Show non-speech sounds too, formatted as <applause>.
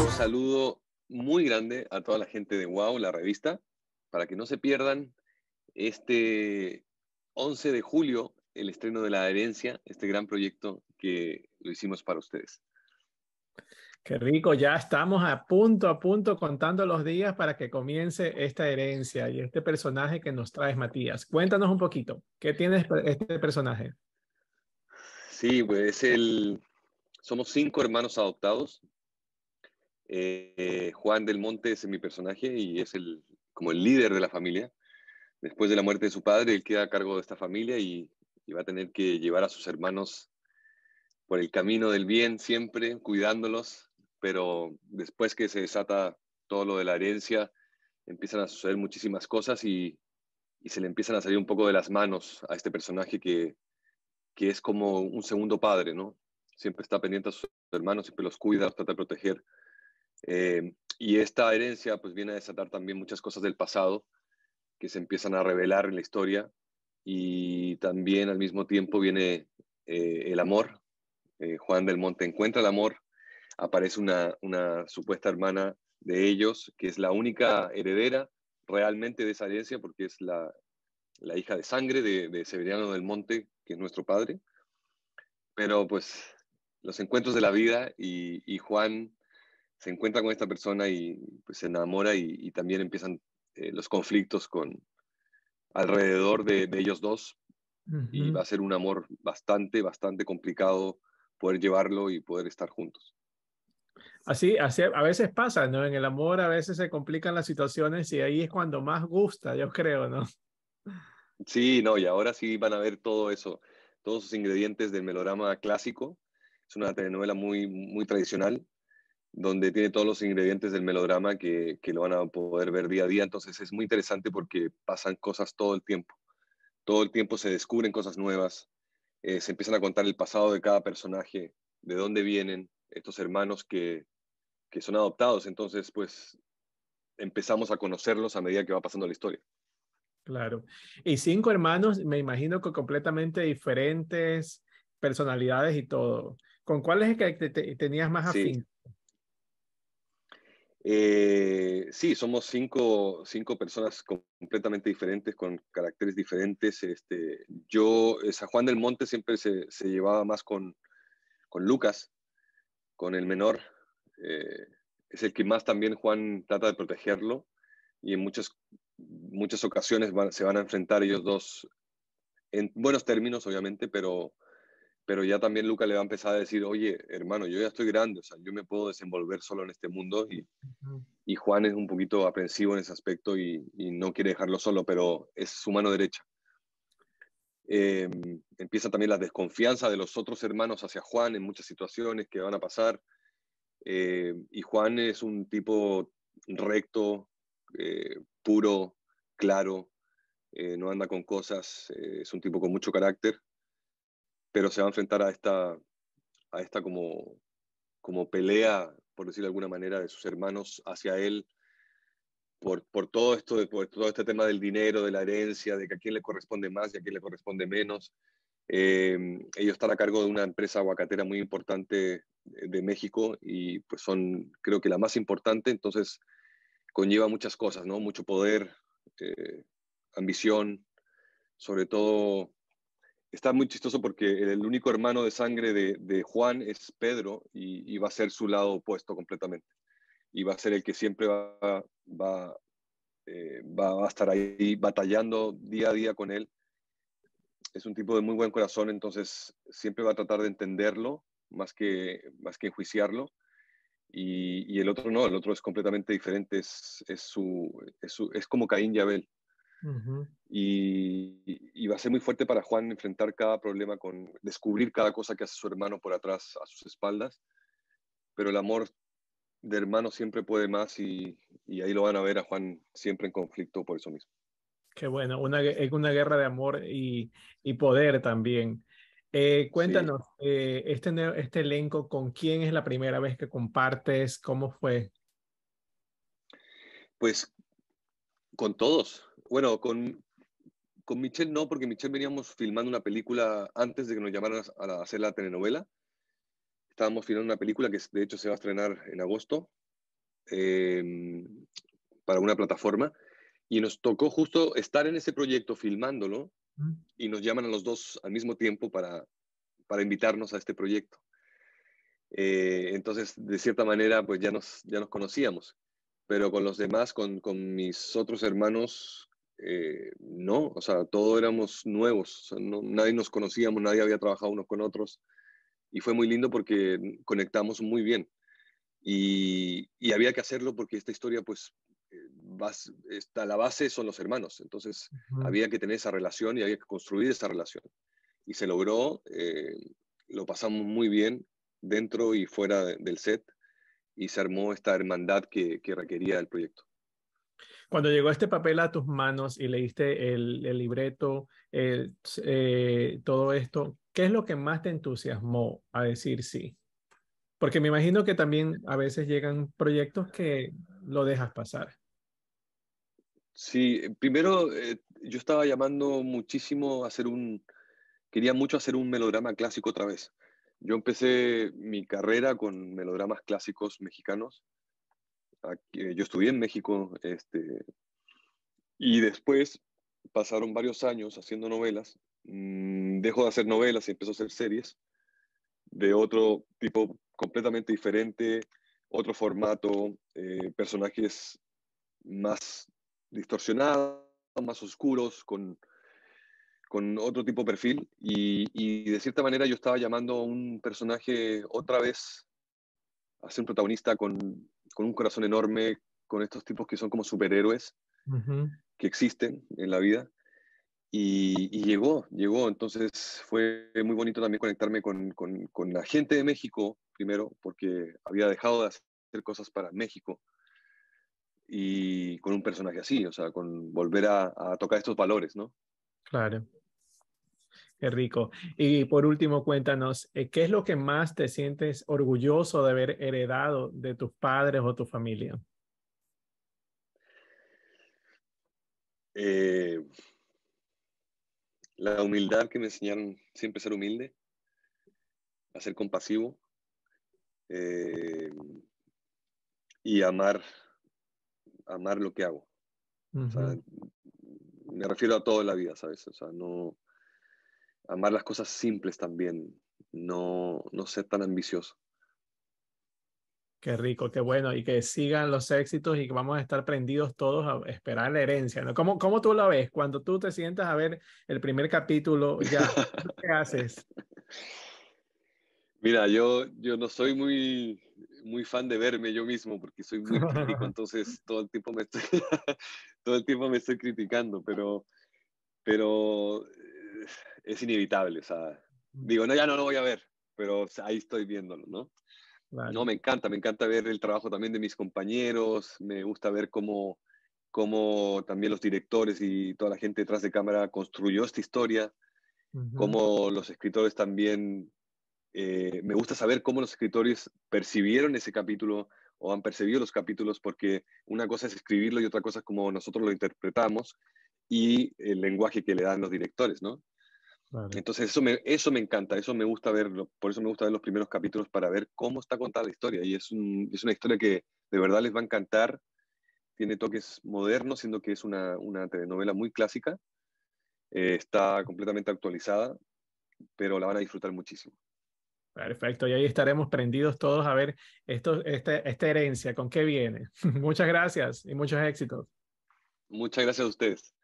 Un saludo muy grande a toda la gente de Wow, la revista, para que no se pierdan este 11 de julio el estreno de La Herencia, este gran proyecto que lo hicimos para ustedes. Qué rico, ya estamos a punto, a punto contando los días para que comience esta herencia y este personaje que nos traes, Matías. Cuéntanos un poquito, ¿qué tiene este personaje? Sí, pues el... somos cinco hermanos adoptados. Eh, Juan del Monte es mi personaje y es el, como el líder de la familia. Después de la muerte de su padre, él queda a cargo de esta familia y, y va a tener que llevar a sus hermanos por el camino del bien siempre, cuidándolos, pero después que se desata todo lo de la herencia, empiezan a suceder muchísimas cosas y, se le empiezan a salir un poco de las manos a este personaje que, es como un segundo padre, ¿no? Siempre está pendiente a sus hermanos, siempre los cuida, los trata de proteger. Eh, y esta herencia pues viene a desatar también muchas cosas del pasado que se empiezan a revelar en la historia y también al mismo tiempo viene eh, el amor. Eh, Juan del Monte encuentra el amor aparece una, supuesta hermana de ellos, que es la única heredera realmente de esa herencia, porque es la, hija de sangre de, Severiano del Monte, que es nuestro padre. Pero pues los encuentros de la vida y, Juan se encuentra con esta persona y pues, se enamora y, también empiezan eh, los conflictos con alrededor de, de ellos dos. Y va a ser un amor bastante, bastante complicado poder llevarlo y poder estar juntos. Así, a veces pasa, ¿no? En el amor a veces se complican las situaciones y ahí es cuando más gusta, yo creo, ¿no? Sí, no, y ahora sí van a ver todo eso, todos sus ingredientes del melodrama clásico. Es una telenovela muy, muy tradicional, donde tiene todos los ingredientes del melodrama que, lo van a poder ver día a día. Entonces es muy interesante porque pasan cosas todo el tiempo. Todo el tiempo se descubren cosas nuevas, eh, se empiezan a contar el pasado de cada personaje, de dónde vienen estos hermanos que que son adoptados, entonces pues empezamos a conocerlos a medida que va pasando la historia. Claro. Y cinco hermanos, me imagino que completamente diferentes personalidades y todo. ¿Con cuál es el que tenías más afín? Eh, sí. somos cinco, cinco, personas completamente diferentes, con caracteres diferentes. Este, yo, eh, San Juan del Monte siempre se, se llevaba más con, con Lucas, con el menor, eh, es el que más también Juan trata de protegerlo y en muchas, muchas ocasiones se van a enfrentar ellos dos en buenos términos, obviamente, pero, pero ya también Luca le va a empezar a decir, oye, hermano, yo ya estoy grande, o sea, yo me puedo desenvolver solo en este mundo y, Juan es un poquito aprensivo en ese aspecto y, no quiere dejarlo solo, pero es su mano derecha. Eh, empieza también la desconfianza de los otros hermanos hacia Juan en muchas situaciones que van a pasar. Eh, y Juan es un tipo recto, eh, puro, claro, eh, no anda con cosas, es un tipo con mucho carácter, pero se va a enfrentar a esta, a esta como, como pelea, por decirlo de alguna manera, de sus hermanos hacia él. Por, por todo esto, por todo este tema del dinero, de la herencia, de que a quién le corresponde más y a quién le corresponde menos. Em, ellos están a cargo de una empresa aguacatera muy importante de México y pues son creo que la más importante, entonces conlleva muchas cosas, ¿no? Mucho poder, eh, ambición, sobre todo está muy chistoso porque el único hermano de sangre de, Juan es Pedro y, va a ser su lado opuesto completamente. Y va a ser el que siempre va, va, eh, va, a estar ahí batallando día a día con él es un tipo de muy buen corazón, entonces siempre va a tratar de entenderlo más que, más que enjuiciarlo. Y, el otro no, el otro es completamente diferente, es, su, es, como Caín y Abel. y, y, va a ser muy fuerte para Juan enfrentar cada problema, con descubrir cada cosa que hace su hermano por atrás, a sus espaldas. Pero el amor de hermano siempre puede más y, y ahí lo van a ver a Juan siempre en conflicto por eso mismo. Qué bueno, una, eh, una guerra de amor y, poder también. Eh, cuéntanos, eh, este, este elenco, ¿con quién es la primera vez que compartes? ¿Cómo fue? Pues con todos. Bueno, con, con Michelle no, porque Michelle veníamos filmando una película antes de que nos llamaran a, hacer la telenovela. Estábamos filmando una película que de hecho se va a estrenar en agosto em, para una plataforma. Y nos tocó justo estar en ese proyecto filmándolo y nos llaman a los dos al mismo tiempo para, para invitarnos a este proyecto. Eh, entonces, de cierta manera, pues ya nos, ya nos conocíamos, pero con los demás, con, mis otros hermanos, eh, no, o sea, todos éramos nuevos, nadie nos conocíamos, nadie había trabajado unos con otros, y fue muy lindo porque conectamos muy bien. y había que hacerlo porque esta historia pues está, la base son los hermanos, entonces había que tener esa relación y había que construir esa relación. Y se logró, eh, lo pasamos muy bien dentro y fuera del set y se armó esta hermandad que, requería el proyecto. Cuando llegó este papel a tus manos y leíste el, libreto, eh, eh, todo esto, ¿qué es lo que más te entusiasmó a decir sí? Porque me imagino que también a veces llegan proyectos que lo dejas pasar. Sí, eh, primero eh, yo estaba llamando muchísimo a hacer un, quería mucho hacer un melodrama clásico otra vez. Yo empecé mi carrera con melodramas clásicos mexicanos. Eh, yo estudié en México este, y después pasaron varios años haciendo novelas. Mm, dejo de hacer novelas y empezó a hacer series de otro tipo completamente diferente, otro formato, personajes más distorsionados, más oscuros, con, con otro tipo de perfil. Y, de cierta manera yo estaba llamando a un personaje otra vez a ser un protagonista con, con un corazón enorme, con estos tipos que son como superhéroes que existen en la vida. Y, llegó, llegó. Entonces fue muy bonito también conectarme con, con, con, la gente de México, primero, porque había dejado de hacer cosas para México y con un personaje así, o sea, con volver a, tocar estos valores, ¿no? Claro. Qué rico. Y por último, cuéntanos, eh, ¿qué es lo que más te sientes orgulloso de haber heredado de tus padres o tu familia? Eh, la humildad que me enseñaron siempre ser humilde, a ser compasivo eh, y amar amar lo que hago. me refiero a todo la vida, ¿sabes? O sea, no amar las cosas simples también, no, no ser tan ambicioso. Qué rico, qué bueno, y que sigan los éxitos y que vamos a estar prendidos todos a esperar la herencia. ¿no? ¿Cómo, ¿Cómo, tú la ves? Cuando tú te sientas a ver el primer capítulo, ya, ¿qué haces? <laughs> Mira, yo, yo no soy muy, muy fan de verme yo mismo porque soy muy crítico, <laughs> entonces todo el tiempo me estoy, <laughs> todo el tiempo me estoy criticando, pero, pero eh, es inevitable. digo, no, ya no lo voy a ver, pero ahí estoy viéndolo, ¿no? No, me encanta, me encanta ver el trabajo también de mis compañeros, me gusta ver cómo, cómo también los directores y toda la gente detrás de cámara construyó esta historia, cómo los escritores también eh, me gusta saber cómo los escritores percibieron ese capítulo o han percibido los capítulos, porque una cosa es escribirlo y otra cosa es cómo nosotros lo interpretamos y el lenguaje que le dan los directores, ¿no? Entonces eso me, eso me encanta, eso me gusta verlo, por eso me gusta ver los primeros capítulos para ver cómo está contada la historia. Y es, es una historia que de verdad les va a encantar, tiene toques modernos, siendo que es una, una telenovela muy clásica, eh, está completamente actualizada, pero la van a disfrutar muchísimo. Perfecto, y ahí estaremos prendidos todos a ver esto, este, esta herencia, con qué viene. <laughs> muchas gracias y muchos éxitos. Muchas gracias a ustedes.